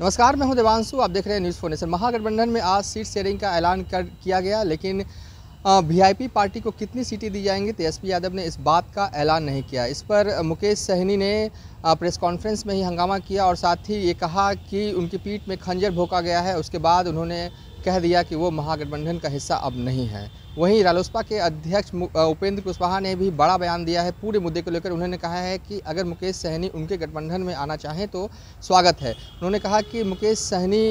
नमस्कार मैं हूं देवांशु आप देख रहे हैं न्यूज़ फोनेशन महागठबंधन में आज सीट शेयरिंग का ऐलान कर किया गया लेकिन वीआईपी पार्टी को कितनी सीटें दी जाएंगी तेजस्वी तो यादव ने इस बात का ऐलान नहीं किया इस पर मुकेश सहनी ने प्रेस कॉन्फ्रेंस में ही हंगामा किया और साथ ही ये कहा कि उनकी पीठ में खंजर भोंका गया है उसके बाद उन्होंने कह दिया कि वो महागठबंधन का हिस्सा अब नहीं है वहीं रालोसपा के अध्यक्ष उपेंद्र कुशवाहा ने भी बड़ा बयान दिया है पूरे मुद्दे को लेकर उन्होंने कहा है कि अगर मुकेश सहनी उनके गठबंधन में आना चाहें तो स्वागत है उन्होंने कहा कि मुकेश सहनी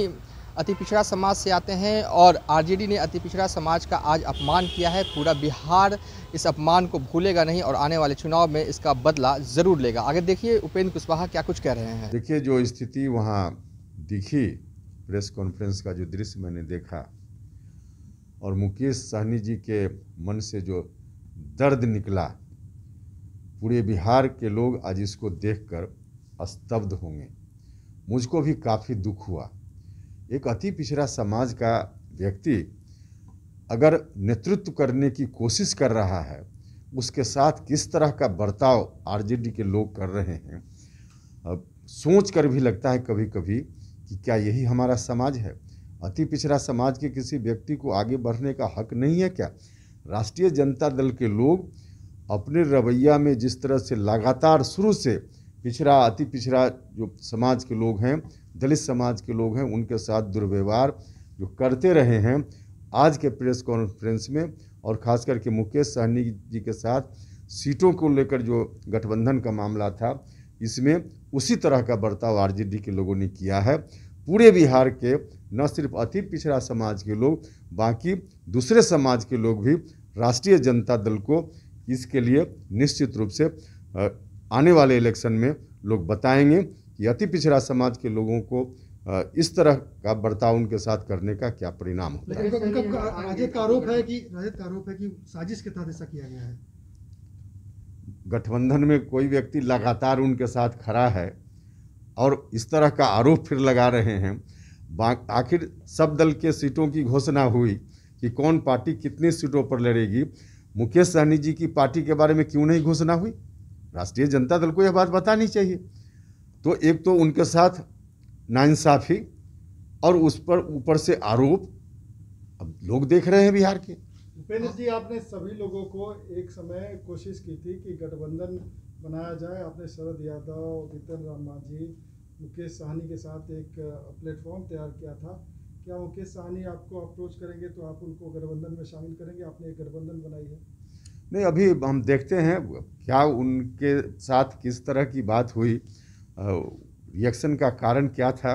अति पिछड़ा समाज से आते हैं और आरजेडी ने अति पिछड़ा समाज का आज अपमान किया है पूरा बिहार इस अपमान को भूलेगा नहीं और आने वाले चुनाव में इसका बदला ज़रूर लेगा आगे देखिए उपेंद्र कुशवाहा क्या कुछ कह रहे हैं देखिए जो स्थिति वहाँ दिखी प्रेस कॉन्फ्रेंस का जो दृश्य मैंने देखा और मुकेश सहनी जी के मन से जो दर्द निकला पूरे बिहार के लोग आज इसको देखकर स्तब्ध होंगे मुझको भी काफ़ी दुख हुआ एक अति पिछड़ा समाज का व्यक्ति अगर नेतृत्व करने की कोशिश कर रहा है उसके साथ किस तरह का बर्ताव आरजेडी के लोग कर रहे हैं अब सोच कर भी लगता है कभी कभी कि क्या यही हमारा समाज है अति पिछड़ा समाज के किसी व्यक्ति को आगे बढ़ने का हक नहीं है क्या राष्ट्रीय जनता दल के लोग अपने रवैया में जिस तरह से लगातार शुरू से पिछड़ा अति पिछड़ा जो समाज के लोग हैं दलित समाज के लोग हैं उनके साथ दुर्व्यवहार जो करते रहे हैं आज के प्रेस कॉन्फ्रेंस में और खास करके मुकेश सहनी जी के साथ सीटों को लेकर जो गठबंधन का मामला था इसमें उसी तरह का बर्ताव आर के लोगों ने किया है पूरे बिहार के न सिर्फ अति पिछड़ा समाज के लोग बाकी दूसरे समाज के लोग भी राष्ट्रीय जनता दल को इसके लिए निश्चित रूप से आने वाले इलेक्शन में लोग बताएंगे कि अति पिछड़ा समाज के लोगों को इस तरह का बर्ताव उनके साथ करने का क्या परिणाम होता है राजद का आरोप है कि राजद का आरोप है कि साजिश के तहत ऐसा किया गया है गठबंधन में कोई व्यक्ति लगातार उनके साथ खड़ा है और इस तरह का आरोप फिर लगा रहे हैं आखिर सब दल के सीटों की घोषणा हुई कि कौन पार्टी कितनी सीटों पर लड़ेगी मुकेश सहनी जी की पार्टी के बारे में क्यों नहीं घोषणा हुई राष्ट्रीय जनता दल को यह बात बतानी चाहिए तो एक तो उनके साथ नाइंसाफ़ी और उस पर ऊपर से आरोप अब लोग देख रहे हैं बिहार के उपेंद्र जी आपने सभी लोगों को एक समय कोशिश की थी कि गठबंधन बनाया जाए आपने शरद यादव जीतन राम मांझी मुकेश सहनी के साथ एक प्लेटफॉर्म तैयार किया था क्या मुकेश सहनी आपको अप्रोच करेंगे तो आप उनको गठबंधन में शामिल करेंगे आपने एक गठबंधन बनाई है नहीं अभी हम देखते हैं क्या उनके साथ किस तरह की बात हुई रिएक्शन का कारण क्या था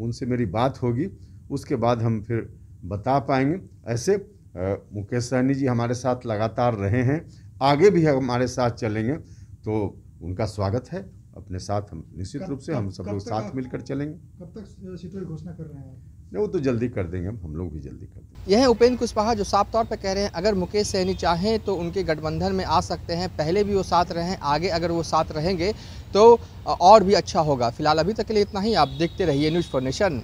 उनसे मेरी बात होगी उसके बाद हम फिर बता पाएंगे ऐसे मुकेश सहनी जी हमारे साथ लगातार रहे हैं आगे भी हमारे साथ चलेंगे तो उनका स्वागत है अपने साथ हम निश्चित रूप से हम सब लोग साथ मिलकर चलेंगे कब तक घोषणा कर रहे हैं वो तो जल्दी कर देंगे हम हम लोग भी जल्दी कर देंगे यह है उपेंद्र कुशवाहा जो साफ तौर पर कह रहे हैं अगर मुकेश सैनी चाहें तो उनके गठबंधन में आ सकते हैं पहले भी वो साथ रहें आगे अगर वो साथ रहेंगे तो और भी अच्छा होगा फिलहाल अभी तक के लिए इतना ही आप देखते रहिए न्यूज़ फॉर नेशन